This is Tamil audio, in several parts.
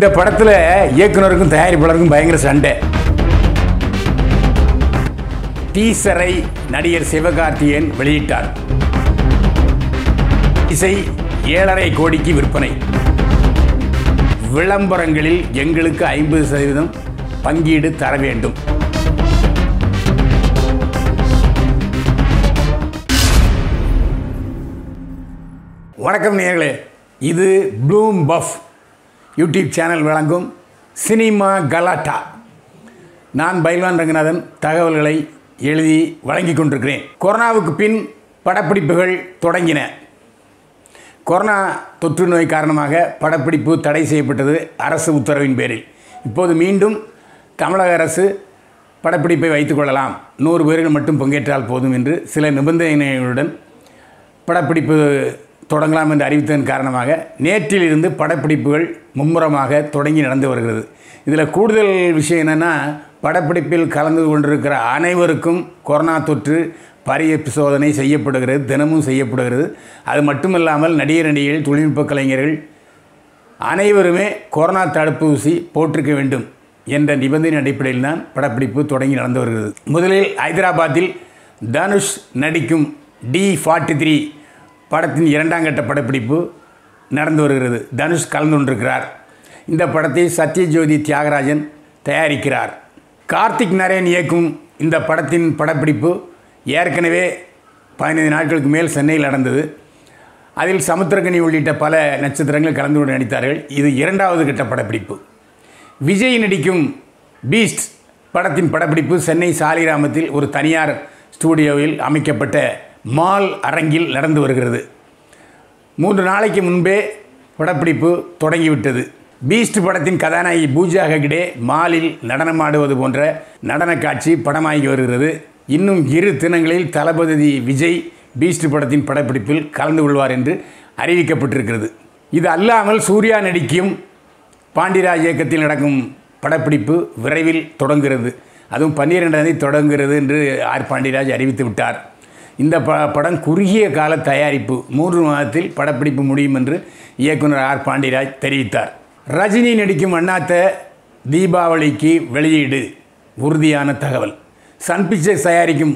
இந்த படத்தில் இயக்குனருக்கும் தயாரிப்பாளருக்கும் பயங்கர சண்டை டீசரை நடிகர் சிவகார்த்தியன் வெளியிட்டார் இசை ஏழரை கோடிக்கு விற்பனை விளம்பரங்களில் எங்களுக்கு ஐம்பது சதவீதம் பங்கீடு தர வேண்டும் வணக்கம் நேர்களே இது ப்ளூம் பஃப் யூடியூப் சேனல் வழங்கும் சினிமா கலாட்டா நான் பைல்வான் ரங்கநாதன் தகவல்களை எழுதி வழங்கி கொண்டிருக்கிறேன் கொரோனாவுக்கு பின் படப்பிடிப்புகள் தொடங்கின கொரோனா தொற்று நோய் காரணமாக படப்பிடிப்பு தடை செய்யப்பட்டது அரசு உத்தரவின் பேரில் இப்போது மீண்டும் தமிழக அரசு படப்பிடிப்பை வைத்துக்கொள்ளலாம் நூறு பேர்கள் மட்டும் பங்கேற்றால் போதும் என்று சில நிபந்தனைகளுடன் படப்பிடிப்பு தொடங்கலாம் என்று அறிவித்ததன் காரணமாக நேற்றிலிருந்து படப்பிடிப்புகள் மும்முரமாக தொடங்கி நடந்து வருகிறது இதில் கூடுதல் விஷயம் என்னென்னா படப்பிடிப்பில் கலந்து கொண்டிருக்கிற அனைவருக்கும் கொரோனா தொற்று சோதனை செய்யப்படுகிறது தினமும் செய்யப்படுகிறது அது மட்டுமில்லாமல் நடிகர் நடிகைகள் தொழில்நுட்ப கலைஞர்கள் அனைவருமே கொரோனா தடுப்பூசி போட்டிருக்க வேண்டும் என்ற நிபந்தனை அடிப்படையில் தான் படப்பிடிப்பு தொடங்கி நடந்து வருகிறது முதலில் ஹைதராபாத்தில் தனுஷ் நடிக்கும் டி ஃபார்ட்டி த்ரீ படத்தின் இரண்டாம் கட்ட படப்பிடிப்பு நடந்து வருகிறது தனுஷ் கலந்து கொண்டிருக்கிறார் இந்த படத்தை சத்யஜோதி தியாகராஜன் தயாரிக்கிறார் கார்த்திக் நரேன் இயக்கும் இந்த படத்தின் படப்பிடிப்பு ஏற்கனவே பதினைந்து நாட்களுக்கு மேல் சென்னையில் நடந்தது அதில் சமுத்திரக்கனி உள்ளிட்ட பல நட்சத்திரங்கள் கலந்து கொண்டு நடித்தார்கள் இது இரண்டாவது கட்ட படப்பிடிப்பு விஜய் நடிக்கும் பீஸ்ட் படத்தின் படப்பிடிப்பு சென்னை சாலிகிராமத்தில் ஒரு தனியார் ஸ்டூடியோவில் அமைக்கப்பட்ட மால் அரங்கில் நடந்து வருகிறது மூன்று நாளைக்கு முன்பே படப்பிடிப்பு தொடங்கிவிட்டது பீஸ்ட் படத்தின் கதாநாயகி பூஜா ஹெக்டே மாலில் நடனமாடுவது போன்ற நடன காட்சி படமாகி வருகிறது இன்னும் இரு தினங்களில் தளபதி விஜய் பீஸ்ட் படத்தின் படப்பிடிப்பில் கலந்து கொள்வார் என்று அறிவிக்கப்பட்டிருக்கிறது இது அல்லாமல் சூர்யா நடிக்கும் பாண்டிராஜ் இயக்கத்தில் நடக்கும் படப்பிடிப்பு விரைவில் தொடங்குகிறது அதுவும் பன்னிரெண்டாம் தேதி தொடங்குகிறது என்று ஆர் பாண்டியராஜ் அறிவித்து விட்டார் இந்த ப படம் குறுகிய கால தயாரிப்பு மூன்று மாதத்தில் படப்பிடிப்பு முடியும் என்று இயக்குனர் ஆர் பாண்டியராஜ் தெரிவித்தார் ரஜினி நடிக்கும் அண்ணாத்த தீபாவளிக்கு வெளியீடு உறுதியான தகவல் சன் பிக்சர்ஸ் தயாரிக்கும்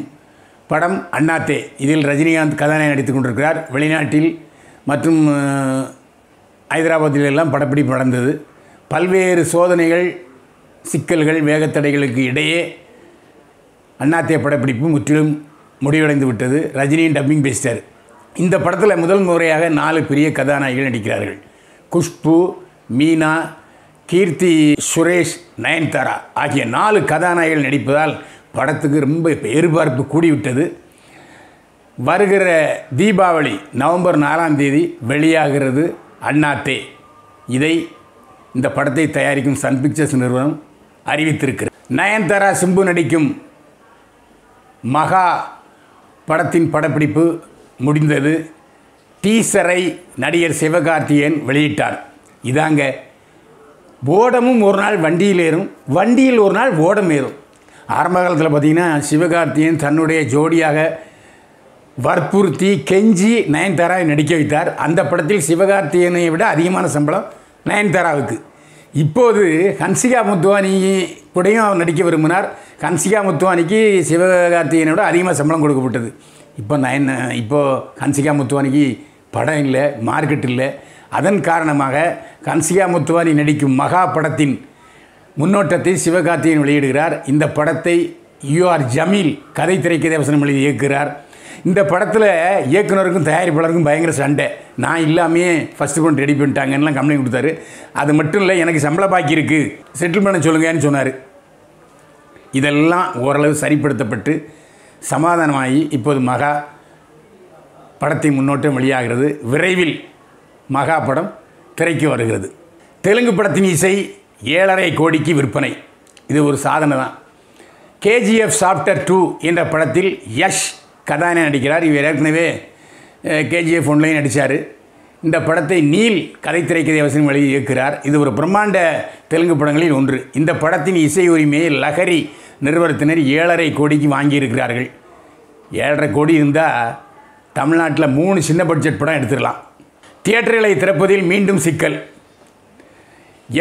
படம் அண்ணாத்தே இதில் ரஜினிகாந்த் கதாநாயகன் நடித்து கொண்டிருக்கிறார் வெளிநாட்டில் மற்றும் ஹைதராபாத்திலெல்லாம் படப்பிடிப்பு நடந்தது பல்வேறு சோதனைகள் சிக்கல்கள் வேகத்தடைகளுக்கு இடையே அண்ணாத்தே படப்பிடிப்பு முற்றிலும் முடிவடைந்து விட்டது ரஜினியின் டப்பிங் பேசிட்டார் இந்த படத்தில் முதல் முறையாக நாலு பெரிய கதாநாயகிகள் நடிக்கிறார்கள் குஷ்பு மீனா கீர்த்தி சுரேஷ் நயன்தாரா ஆகிய நாலு கதாநாயகிகள் நடிப்பதால் படத்துக்கு ரொம்ப எதிர்பார்ப்பு கூடிவிட்டது வருகிற தீபாவளி நவம்பர் நாலாம் தேதி வெளியாகிறது அண்ணாத்தே இதை இந்த படத்தை தயாரிக்கும் சன் பிக்சர்ஸ் நிறுவனம் அறிவித்திருக்கிறது நயன்தாரா சிம்பு நடிக்கும் மகா படத்தின் படப்பிடிப்பு முடிந்தது டீசரை நடிகர் சிவகார்த்தியன் வெளியிட்டார் இதாங்க ஓடமும் ஒரு நாள் வண்டியில் ஏறும் வண்டியில் ஒரு நாள் ஓடம் ஏறும் ஆரம்ப காலத்தில் பார்த்திங்கன்னா சிவகார்த்தியன் தன்னுடைய ஜோடியாக வற்புறுத்தி கெஞ்சி நயன்தாராவை நடிக்க வைத்தார் அந்த படத்தில் சிவகார்த்தியனை விட அதிகமான சம்பளம் நயன்தாராவுக்கு இப்போது ஹன்சிகா முத்துவானி கூடயும் நடிக்க விரும்பினார் ஹன்சிகா முத்துவானிக்கு விட அதிகமாக சம்பளம் கொடுக்கப்பட்டது இப்போ நான் என்ன இப்போது ஹன்சிகா முத்துவானிக்கு படம் இல்லை மார்க்கெட் இல்லை அதன் காரணமாக ஹன்சிகா முத்துவானி நடிக்கும் மகா படத்தின் முன்னோட்டத்தை சிவகார்த்திகேயன் வெளியிடுகிறார் இந்த படத்தை யூஆர் ஜமீல் கதை திரைக்கதை வசனம் எழுதி இயக்குகிறார் இந்த படத்தில் இயக்குனருக்கும் தயாரிப்பாளருக்கும் பயங்கர சண்டை நான் இல்லாமையே ஃபஸ்ட்டு படம் ரெடி பண்ணிட்டாங்கன்னுலாம் கம்ப்ளைண்ட் கொடுத்தாரு அது மட்டும் இல்லை எனக்கு சம்பள பாக்கி இருக்குது செட்டில் பண்ண சொல்லுங்கன்னு சொன்னார் இதெல்லாம் ஓரளவு சரிப்படுத்தப்பட்டு சமாதானமாகி இப்போது மகா படத்தை முன்னோட்டம் வெளியாகிறது விரைவில் மகா படம் திரைக்கு வருகிறது தெலுங்கு படத்தின் இசை ஏழரை கோடிக்கு விற்பனை இது ஒரு சாதனை தான் கேஜிஎஃப் சாஃப்ட்வேர் டூ என்ற படத்தில் யஷ் கதாநாயகன் நடிக்கிறார் இவர் ஏற்கனவே கேஜிஎஃப் ஒன்லையும் நடித்தார் இந்த படத்தை நீல் கதை திரைக்கதை அவசியம் வழி இயக்குகிறார் இது ஒரு பிரம்மாண்ட தெலுங்கு படங்களில் ஒன்று இந்த படத்தின் இசை உரிமையை லஹரி நிறுவனத்தினர் ஏழரை கோடிக்கு வாங்கியிருக்கிறார்கள் ஏழரை கோடி இருந்தால் தமிழ்நாட்டில் மூணு சின்ன பட்ஜெட் படம் எடுத்துடலாம் தியேட்டர்களை திறப்பதில் மீண்டும் சிக்கல்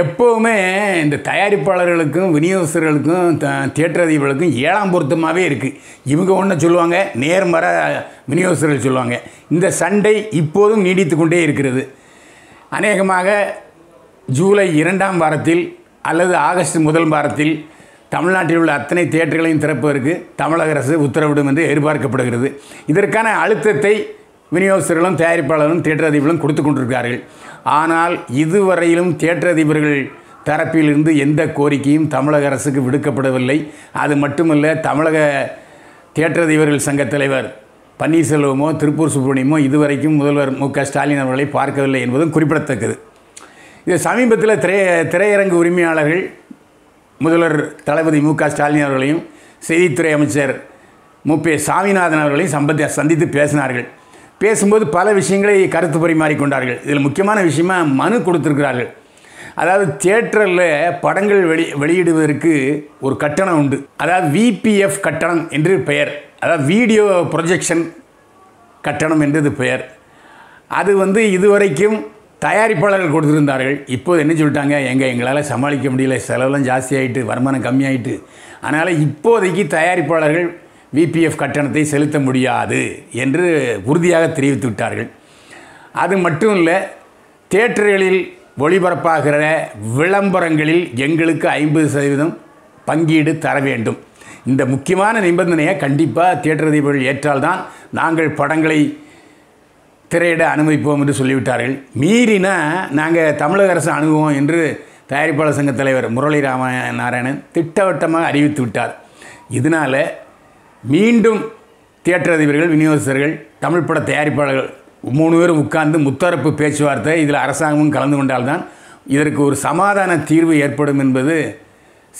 எப்போவுமே இந்த தயாரிப்பாளர்களுக்கும் விநியோகஸ்தர்களுக்கும் த தியேட்டர் அதிபர்களுக்கும் ஏழாம் பொருத்தமாகவே இருக்குது இவங்க ஒன்று சொல்லுவாங்க நேர்மற விநியோகஸ்தர்கள் சொல்லுவாங்க இந்த சண்டை இப்போதும் நீடித்து கொண்டே இருக்கிறது அநேகமாக ஜூலை இரண்டாம் வாரத்தில் அல்லது ஆகஸ்ட் முதல் வாரத்தில் தமிழ்நாட்டில் உள்ள அத்தனை தியேட்டர்களையும் திறப்பதற்கு தமிழக அரசு உத்தரவிடும் என்று எதிர்பார்க்கப்படுகிறது இதற்கான அழுத்தத்தை விநியோகஸ்தர்களும் தயாரிப்பாளரும் தேட்டர் அதிபர்களும் கொடுத்து கொண்டிருக்கிறார்கள் ஆனால் இதுவரையிலும் தேட்டர் அதிபர்கள் தரப்பிலிருந்து எந்த கோரிக்கையும் தமிழக அரசுக்கு விடுக்கப்படவில்லை அது மட்டுமல்ல தமிழக தேட்டர் அதிபர்கள் சங்க தலைவர் பன்னீர்செல்வமோ திருப்பூர் சுப்பிரமணியமோ இதுவரைக்கும் முதல்வர் மு க ஸ்டாலின் அவர்களை பார்க்கவில்லை என்பதும் குறிப்பிடத்தக்கது இது சமீபத்தில் திரைய திரையரங்கு உரிமையாளர்கள் முதல்வர் தளபதி மு க ஸ்டாலின் அவர்களையும் செய்தித்துறை அமைச்சர் மு பே சாமிநாதன் அவர்களையும் சம்பந்த சந்தித்து பேசினார்கள் பேசும்போது பல விஷயங்களை கருத்து பரிமாறிக்கொண்டார்கள் இதில் முக்கியமான விஷயமாக மனு கொடுத்துருக்கிறார்கள் அதாவது தியேட்டரில் படங்கள் வெளி வெளியிடுவதற்கு ஒரு கட்டணம் உண்டு அதாவது விபிஎஃப் கட்டணம் என்று பெயர் அதாவது வீடியோ ப்ரொஜெக்ஷன் கட்டணம் என்றது பெயர் அது வந்து இதுவரைக்கும் தயாரிப்பாளர்கள் கொடுத்துருந்தார்கள் இப்போது என்ன சொல்லிட்டாங்க எங்கள் எங்களால் சமாளிக்க முடியல செலவெல்லாம் ஜாஸ்தியாயிட்டு வருமானம் கம்மியாயிட்டு அதனால் இப்போதைக்கு தயாரிப்பாளர்கள் விபிஎஃப் கட்டணத்தை செலுத்த முடியாது என்று உறுதியாக தெரிவித்து விட்டார்கள் அது மட்டும் இல்லை தேட்டர்களில் ஒளிபரப்பாகிற விளம்பரங்களில் எங்களுக்கு ஐம்பது சதவீதம் பங்கீடு தர வேண்டும் இந்த முக்கியமான நிபந்தனையை கண்டிப்பாக தேட்டர் அதிபர்கள் ஏற்றால்தான் நாங்கள் படங்களை திரையிட அனுமதிப்போம் என்று சொல்லிவிட்டார்கள் மீறினா நாங்கள் தமிழக அரசு அணுகுவோம் என்று தயாரிப்பாளர் சங்க தலைவர் முரளி ராமநாராயணன் நாராயணன் திட்டவட்டமாக அறிவித்து விட்டார் இதனால் மீண்டும் தியேட்டர் அதிபர்கள் விநியோகஸ்தர்கள் தமிழ் பட தயாரிப்பாளர்கள் மூணு பேரும் உட்கார்ந்து முத்தரப்பு பேச்சுவார்த்தை இதில் அரசாங்கமும் கலந்து கொண்டால்தான் இதற்கு ஒரு சமாதான தீர்வு ஏற்படும் என்பது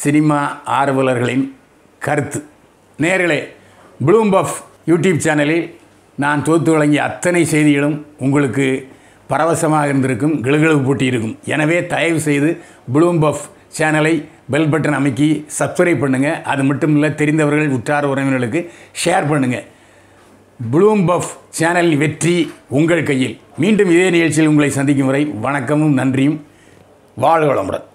சினிமா ஆர்வலர்களின் கருத்து நேர்களே ப்ளூம்பஃப் யூடியூப் சேனலில் நான் தொகுத்து வழங்கிய அத்தனை செய்திகளும் உங்களுக்கு பரவசமாக இருந்திருக்கும் கிளுகிழு இருக்கும் எனவே தயவு செய்து ப்ளூம்பஃப் சேனலை பெல் பட்டன் அமைக்கி சப்ஸ்கிரைப் பண்ணுங்கள் அது மட்டும் இல்லை தெரிந்தவர்கள் உற்றார் உறவினர்களுக்கு ஷேர் பண்ணுங்கள் ப்ளூம் பஃப் சேனல் வெற்றி உங்கள் கையில் மீண்டும் இதே நிகழ்ச்சியில் உங்களை சந்திக்கும் வரை வணக்கமும் நன்றியும் வாழ்வளமுடன்